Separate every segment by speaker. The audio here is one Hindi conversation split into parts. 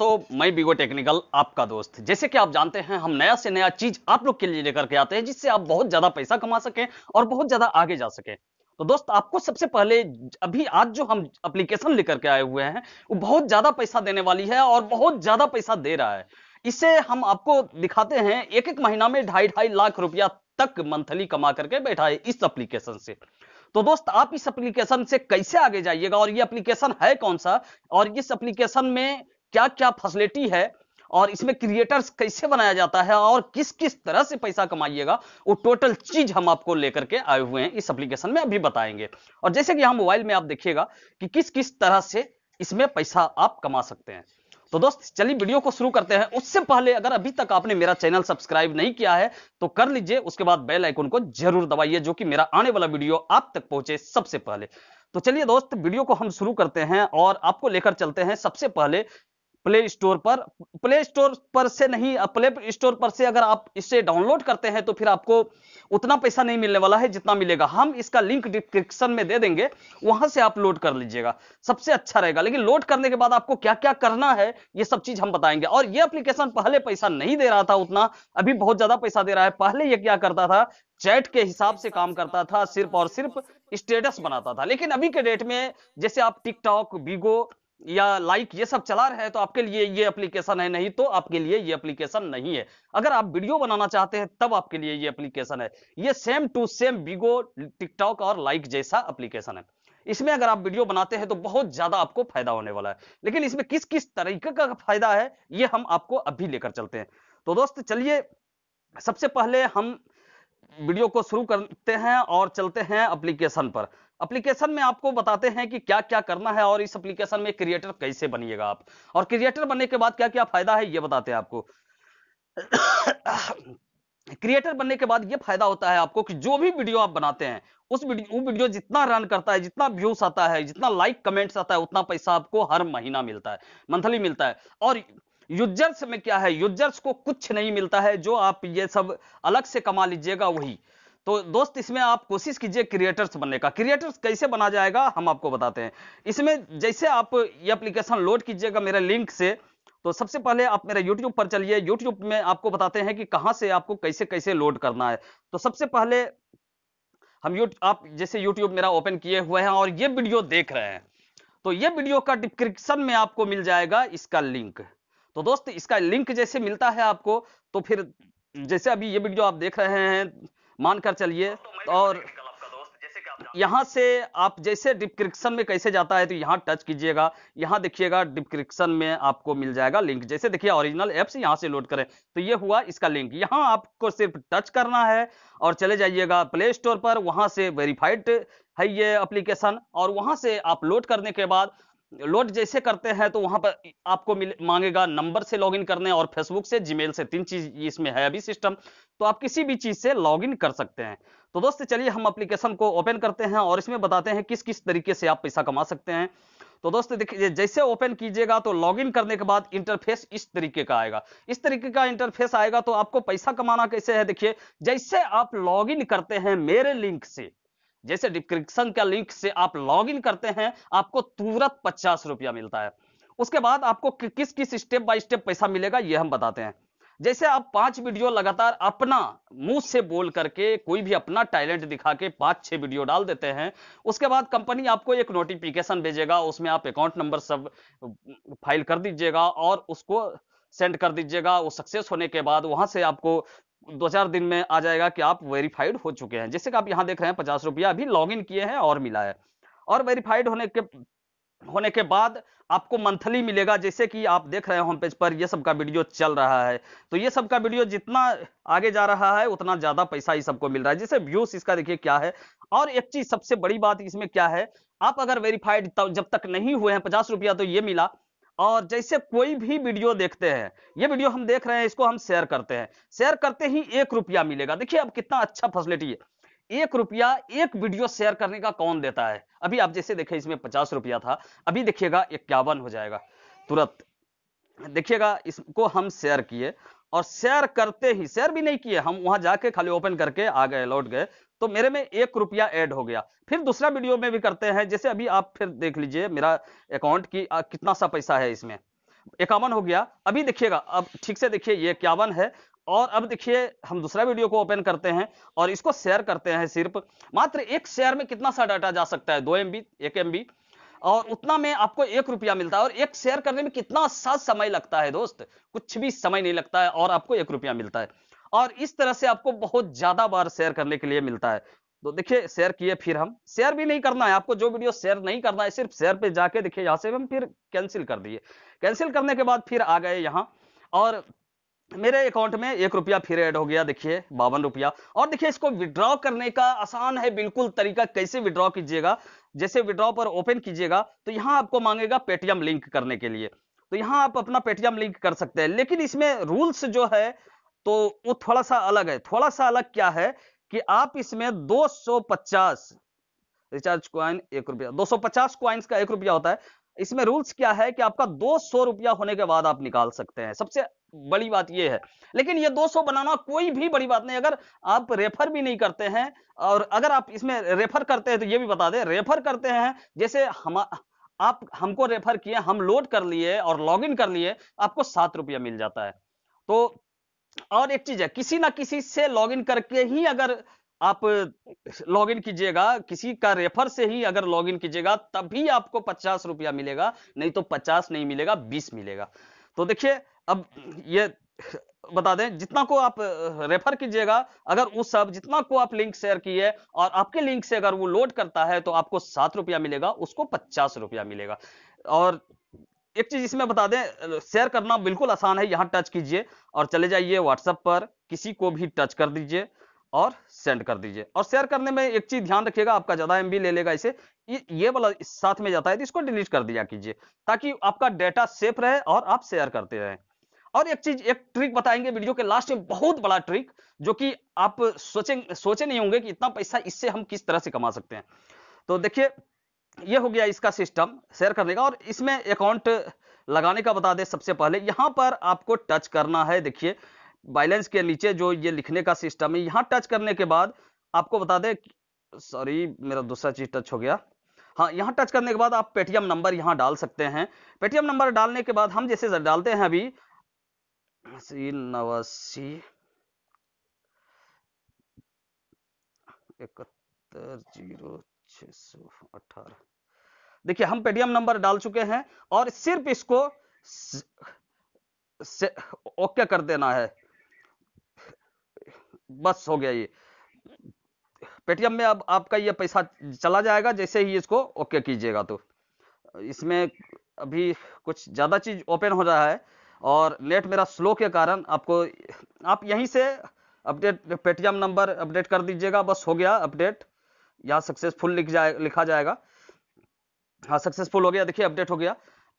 Speaker 1: दोस्तों मैं बिगो टेक्निकल आपका दोस्त जैसे कि आप जानते हैं हम नया से नया चीज आप लोग के लिए लेकर के आते हैं जिससे आप बहुत ज्यादा पैसा कमा सके और बहुत ज्यादा आगे जा सके तो दोस्त आपको सबसे पहले अभी आज जो हम एप्लीकेशन लेकर के आए हुए हैं वो बहुत ज्यादा पैसा देने वाली है और बहुत ज्यादा पैसा दे रहा है इसे हम आपको दिखाते हैं एक एक महीना में ढाई ढाई लाख रुपया तक मंथली कमा करके बैठा है इस एप्लीकेशन से तो दोस्त आप इस एप्लीकेशन से कैसे आगे जाइएगा और ये एप्लीकेशन है कौन सा और इस एप्लीकेशन में क्या क्या फैसिलिटी है और इसमें क्रिएटर्स कैसे बनाया जाता है और किस किस तरह से पैसा कमाइएगा वो टोटल चीज हम आपको लेकर के आए हुए हैं इस एप्लीकेशन में अभी बताएंगे और जैसे कि यहाँ मोबाइल में आप देखिएगा कि किस किस तरह से इसमें पैसा आप कमा सकते हैं तो दोस्त चलिए वीडियो को शुरू करते हैं उससे पहले अगर अभी तक आपने मेरा चैनल सब्सक्राइब नहीं किया है तो कर लीजिए उसके बाद बेल आइकन को जरूर दबाइए जो कि मेरा आने वाला वीडियो आप तक पहुंचे सबसे पहले तो चलिए दोस्त वीडियो को हम शुरू करते हैं और आपको लेकर चलते हैं सबसे पहले प्ले स्टोर पर प्ले स्टोर पर से नहीं प्ले स्टोर पर से अगर आप इसे डाउनलोड करते हैं तो फिर आपको उतना पैसा नहीं मिलने वाला है जितना मिलेगा हम इसका लिंक डिस्क्रिप्शन में दे देंगे वहां से आप लोड कर लीजिएगा सबसे अच्छा रहेगा लेकिन लोड करने के बाद आपको क्या क्या करना है ये सब चीज हम बताएंगे और ये एप्लीकेशन पहले पैसा नहीं दे रहा था उतना अभी बहुत ज्यादा पैसा दे रहा है पहले यह क्या करता था चैट के हिसाब से काम करता था सिर्फ और सिर्फ स्टेटस बनाता था लेकिन अभी के डेट में जैसे आप टिकटॉक बीगो या लाइक ये सब चला रहे हैं तो आपके लिए ये एप्लीकेशन है नहीं तो आपके लिए ये एप्लीकेशन नहीं है अगर आप वीडियो बनाना चाहते हैं तब आपके लिए ये एप्लीकेशन है ये same to same Bigo TikTok और लाइक जैसा एप्लीकेशन है इसमें अगर आप वीडियो बनाते हैं तो बहुत ज्यादा आपको फायदा होने वाला है लेकिन इसमें किस किस तरीके का फायदा है ये हम आपको अभी लेकर चलते हैं तो दोस्त चलिए सबसे पहले हम वीडियो को शुरू करते हैं और चलते हैं एप्लीकेशन पर एप्लीकेशन में आपको बताते हैं कि क्या क्या करना है और इस एप्लीकेशन में क्रिएटर कैसे बनिएगा आप और क्रिएटर बनने के बाद क्या क्या फायदा है ये बताते हैं आपको क्रिएटर बनने के बाद ये फायदा होता है आपको कि जो भी वीडियो आप बनाते हैं उस वीडियो वीडियो जितना रन करता है जितना व्यूज आता है जितना लाइक कमेंट्स आता है उतना पैसा आपको हर महीना मिलता है मंथली मिलता है और यूजर्स में क्या है यूजर्स को कुछ नहीं मिलता है जो आप ये सब अलग से कमा लीजिएगा वही तो दोस्त इसमें आप कोशिश कीजिए क्रिएटर्स बनने का क्रिएटर्स कैसे बना जाएगा हम आपको बताते हैं इसमें जैसे आप ये एप्लीकेशन लोड कीजिएगा मेरे लिंक से तो सबसे पहले आप मेरे YouTube पर चलिए YouTube में आपको बताते हैं कि कहां से आपको कैसे कैसे लोड करना है तो सबसे पहले हम यू आप जैसे YouTube मेरा ओपन किए हुए हैं और ये वीडियो देख रहे हैं तो ये वीडियो का डिस्क्रिप्शन में आपको मिल जाएगा इसका लिंक तो दोस्त इसका लिंक जैसे मिलता है आपको तो फिर जैसे अभी ये वीडियो आप देख रहे हैं मानकर चलिए तो और यहाँ से आप जैसे डिस्क्रिप्शन में कैसे जाता है तो यहाँ टच कीजिएगा यहाँ देखिएगा डिस्क्रिप्शन में आपको मिल जाएगा लिंक जैसे देखिए ओरिजिनल एप्स यहाँ से लोड करें तो ये हुआ इसका लिंक यहाँ आपको सिर्फ टच करना है और चले जाइएगा प्ले स्टोर पर वहाँ से वेरीफाइड है ये एप्लीकेशन और वहाँ से आप लोड करने के बाद लोड जैसे करते हैं तो वहां पर आपको मिल, मांगेगा नंबर से लॉगिन करने और फेसबुक से जीमेल से तीन चीज इसमें है अभी सिस्टम तो आप किसी भी चीज से लॉगिन कर सकते हैं तो दोस्त चलिए हम अप्लीकेशन को ओपन करते हैं और इसमें बताते हैं किस किस तरीके से आप पैसा कमा सकते हैं तो दोस्त देखिए जैसे ओपन कीजिएगा तो लॉगिन करने के बाद इंटरफेस इस तरीके का आएगा इस तरीके का इंटरफेस आएगा तो आपको पैसा कमाना कैसे है देखिए जैसे आप लॉगिन करते हैं मेरे लिंक से जैसे डिस्क्रिप्शन का लिंक से आप लॉगिन करते हैं आपको तुरंत पचास रुपया मिलता है उसके बाद आपको कि किस किस स्टेप बाय स्टेप पैसा मिलेगा ये हम बताते हैं जैसे आप पांच वीडियो लगातार अपना मुंह से बोल करके कोई भी अपना टैलेंट दिखा के पांच छह वीडियो डाल देते हैं उसके बाद कंपनी आपको एक नोटिफिकेशन भेजेगा उसमें आप अकाउंट नंबर सब फाइल कर दीजिएगा और उसको सेंड कर दीजिएगा वो सक्सेस होने के बाद वहां से आपको दो चार दिन में आ जाएगा कि आप वेरीफाइड हो चुके हैं जैसे कि आप यहाँ देख रहे हैं पचास रुपया अभी लॉग इन किए हैं और मिला है और वेरीफाइड होने के होने के बाद आपको मंथली मिलेगा जैसे कि आप देख रहे हैं होम पेज पर ये सब का वीडियो चल रहा है तो ये सब का वीडियो जितना आगे जा रहा है उतना ज्यादा पैसा ही सबको मिल रहा है जैसे व्यूज इसका देखिए क्या है और एक चीज सबसे बड़ी बात इसमें क्या है आप अगर वेरीफाइड जब तक नहीं हुए हैं पचास रुपया तो ये मिला और जैसे कोई भी वीडियो देखते हैं ये वीडियो हम देख रहे हैं इसको हम शेयर करते हैं शेयर करते ही एक रुपया मिलेगा देखिए अब कितना अच्छा फैसिलिटी है एक रुपया एक वीडियो शेयर करने का कौन देता है अभी आप जैसे देखे इसमें पचास रुपया था अभी देखिएगा इक्यावन हो जाएगा तुरंत देखिएगा इसको हम शेयर किए और शेयर करते ही शेयर भी नहीं किए हम वहां जाके खाली ओपन करके आ गए लौट गए तो मेरे में एक रुपया ऐड हो गया फिर दूसरा वीडियो में भी करते हैं जैसे अभी आप फिर देख लीजिए मेरा अकाउंट की आ, कितना सा पैसा है इसमें इक्यावन हो गया अभी देखिएगा अब ठीक से देखिए ये इक्यावन है और अब देखिए हम दूसरा वीडियो को ओपन करते हैं और इसको शेयर करते हैं सिर्फ मात्र एक शेयर में कितना सा डाटा जा सकता है दो एम बी एक एम बी और उतना में आपको एक रुपया मिलता है और एक शेयर करने में कितना सा समय लगता है दोस्त कुछ भी समय नहीं लगता है और आपको एक रुपया मिलता है और इस तरह से आपको बहुत ज्यादा बार शेयर करने के लिए मिलता है तो देखिए शेयर किए फिर हम शेयर भी नहीं करना है आपको जो वीडियो शेयर नहीं करना है सिर्फ शेयर पे जाके देखिए यहाँ से हम फिर कैंसिल कर दिए कैंसिल करने के बाद फिर आ गए यहाँ और मेरे अकाउंट में एक रुपया फिर ऐड हो गया देखिए बावन रुपया और देखिए इसको विड्रॉ करने का आसान है बिल्कुल तरीका कैसे विड्रॉ कीजिएगा जैसे विड्रॉ पर ओपन कीजिएगा तो यहाँ आपको मांगेगा पेटीएम लिंक करने के लिए तो यहाँ आप अपना पेटीएम लिंक कर सकते हैं लेकिन इसमें रूल्स जो है तो वो थोड़ा सा अलग है थोड़ा सा अलग क्या है कि आप इसमें 250 रिचार्ज क्वाइन एक रुपया दो सौ पचास का एक रुपया होता है इसमें रूल्स क्या है कि आपका दो सौ रुपया होने के बाद आप निकाल सकते हैं सबसे बड़ी बात यह है लेकिन ये 200 बनाना कोई भी बड़ी बात नहीं अगर आप रेफर भी नहीं करते हैं और अगर आप इसमें रेफर करते हैं तो ये भी बता दें रेफर करते हैं जैसे हम आप हमको रेफर किए हम लोड कर लिए और लॉग कर लिए आपको सात रुपया मिल जाता है तो और एक चीज है किसी ना किसी से लॉग इन करके ही अगर आप इन कीजिएगा किसी का रेफर से ही अगर इन कीजिएगा तभी आपको पचास रुपया मिलेगा नहीं तो पचास नहीं मिलेगा बीस मिलेगा तो देखिए अब ये बता दें जितना को आप रेफर कीजिएगा अगर उस सब जितना को आप लिंक शेयर किए और आपके लिंक से अगर वो लोड करता है तो आपको सात रुपया मिलेगा उसको पचास रुपया मिलेगा और एक चीज इसमें बता दें शेयर करना बिल्कुल आसान है यहाँ टच कीजिए और चले जाइए व्हाट्सएप पर किसी को भी टच कर दीजिए और सेंड कर दीजिए और शेयर करने में एक चीज ध्यान रखिएगा आपका ज्यादा एमबी ले लेगा इसे ये वाला साथ में जाता है तो इसको डिलीट कर दिया कीजिए ताकि आपका डेटा सेफ रहे और आप शेयर करते रहे और एक चीज एक ट्रिक बताएंगे वीडियो के लास्ट में बहुत बड़ा ट्रिक जो कि आप सोचे सोचे नहीं होंगे कि इतना पैसा इससे हम किस तरह से कमा सकते हैं तो देखिए ये हो गया इसका सिस्टम शेयर करने का और इसमें अकाउंट लगाने का बता दे सबसे पहले यहां पर आपको टच करना है देखिए बैलेंस के नीचे जो ये लिखने का सिस्टम है यहाँ टच करने के बाद आपको बता दे सॉरी मेरा दूसरा चीज टच हो गया हाँ यहाँ टच करने के बाद आप पेटीएम नंबर यहाँ डाल सकते हैं पेटीएम नंबर डालने के बाद हम जैसे डालते हैं अभी नवासी इकहत्तर जीरो छह देखिए हम पेटीएम नंबर डाल चुके हैं और सिर्फ इसको से, ओके कर देना है बस हो गया ये पेटीएम में अब आपका ये पैसा चला जाएगा जैसे ही इसको ओके कीजिएगा तो इसमें अभी कुछ ज़्यादा चीज़ ओपन हो रहा है और नेट मेरा स्लो के कारण आपको आप यहीं से अपडेट पेटीएम नंबर अपडेट कर दीजिएगा बस हो गया अपडेट यहाँ सक्सेसफुल लिख जाए लिखा जाएगा हाँ सक्सेसफुल हो गया देखिए अपडेट हो गया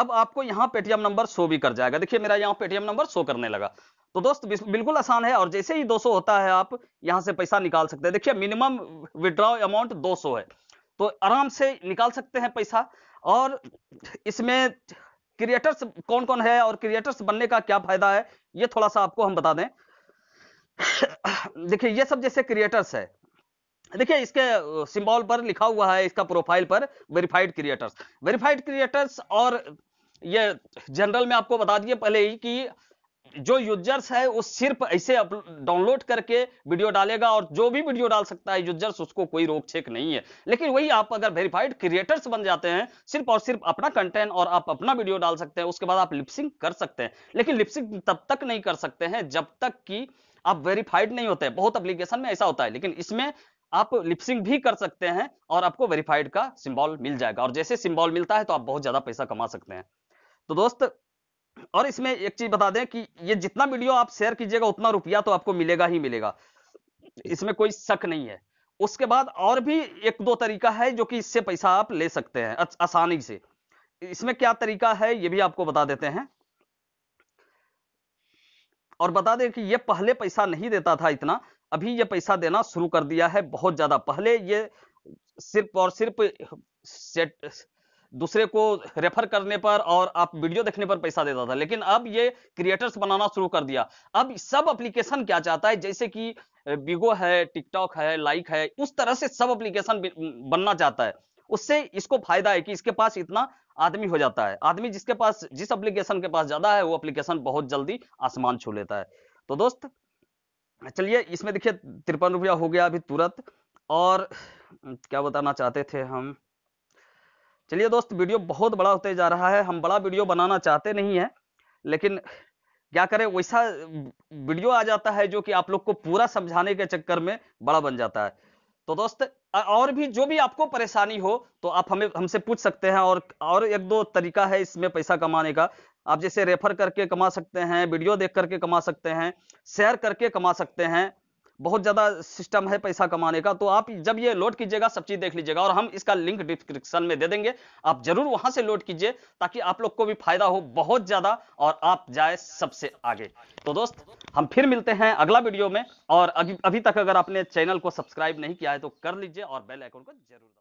Speaker 1: अब आपको यहाँ पेटीएम नंबर शो भी कर जाएगा देखिए मेरा यहाँ पेटीएम नंबर शो करने लगा तो दोस्त बिल्कुल आसान है और जैसे ही 200 होता है आप यहाँ से पैसा निकाल सकते हैं देखिए मिनिमम विड्रॉ अमाउंट 200 है तो आराम से निकाल सकते हैं पैसा और इसमें क्रिएटर्स कौन कौन है और क्रिएटर्स बनने का क्या फायदा है ये थोड़ा सा आपको हम बता दें देखिए ये सब जैसे क्रिएटर्स है देखिए इसके सिंबल पर लिखा हुआ है इसका प्रोफाइल पर वेरीफाइड क्रिएटर्स वेरीफाइड क्रिएटर्स और ये जनरल में आपको बता दिए पहले ही कि जो यूजर्स है वो सिर्फ ऐसे डाउनलोड करके वीडियो डालेगा और जो भी वीडियो डाल सकता है यूजर्स उसको कोई रोक छेक नहीं है लेकिन वही आप अगर वेरीफाइड क्रिएटर्स बन जाते हैं सिर्फ और सिर्फ अपना कंटेंट और आप अपना वीडियो डाल सकते हैं उसके बाद आप लिपसिंग कर सकते हैं लेकिन लिपसिंग तब तक नहीं कर सकते हैं जब तक कि आप वेरीफाइड नहीं होते बहुत एप्लीकेशन में ऐसा होता है लेकिन इसमें आप लिपसिंग भी कर सकते हैं और आपको वेरीफाइड का सिंबल मिल जाएगा और जैसे सिंबल मिलता है तो आप बहुत ज्यादा पैसा कमा सकते हैं तो दोस्त और इसमें एक चीज बता दें कि ये जितना वीडियो आप शेयर कीजिएगा उतना रुपया तो आपको मिलेगा ही मिलेगा इसमें कोई शक नहीं है उसके बाद और भी एक दो तरीका है जो कि इससे पैसा आप ले सकते हैं आसानी से इसमें क्या तरीका है ये भी आपको बता देते हैं और बता दें कि ये पहले पैसा नहीं देता था इतना अभी ये पैसा देना शुरू कर दिया है बहुत ज्यादा पहले ये सिर्फ और सिर्फ सेट दूसरे को रेफर करने पर और आप वीडियो देखने पर पैसा देता था लेकिन अब ये क्रिएटर्स बनाना शुरू कर दिया अब सब एप्लीकेशन क्या चाहता है जैसे कि बिगो है टिकटॉक है लाइक है उस तरह से सब एप्लीकेशन बनना चाहता है उससे इसको फायदा है कि इसके पास इतना आदमी हो जाता है आदमी जिसके पास जिस एप्लीकेशन के पास ज्यादा है वो एप्लीकेशन बहुत जल्दी आसमान छू लेता है तो दोस्त चलिए इसमें देखिए तिरपन रुपया हो गया अभी तुरंत और क्या बताना चाहते थे हम चलिए दोस्त वीडियो बहुत बड़ा होते जा रहा है हम बड़ा वीडियो बनाना चाहते नहीं है लेकिन क्या करें वैसा वीडियो आ जाता है जो कि आप लोग को पूरा समझाने के चक्कर में बड़ा बन जाता है तो दोस्त और भी जो भी आपको परेशानी हो तो आप हमें हमसे पूछ सकते हैं और और एक दो तरीका है इसमें पैसा कमाने का आप जैसे रेफर करके कमा सकते हैं वीडियो देख करके कमा सकते हैं शेयर करके कमा सकते हैं बहुत ज़्यादा सिस्टम है पैसा कमाने का तो आप जब ये लोड कीजिएगा सब चीज़ देख लीजिएगा और हम इसका लिंक डिस्क्रिप्शन में दे देंगे आप जरूर वहां से लोड कीजिए ताकि आप लोग को भी फायदा हो बहुत ज़्यादा और आप जाए सबसे आगे तो दोस्त हम फिर मिलते हैं अगला वीडियो में और अभी अभी तक अगर आपने चैनल को सब्सक्राइब नहीं किया है तो कर लीजिए और बेल आइकन को जरूर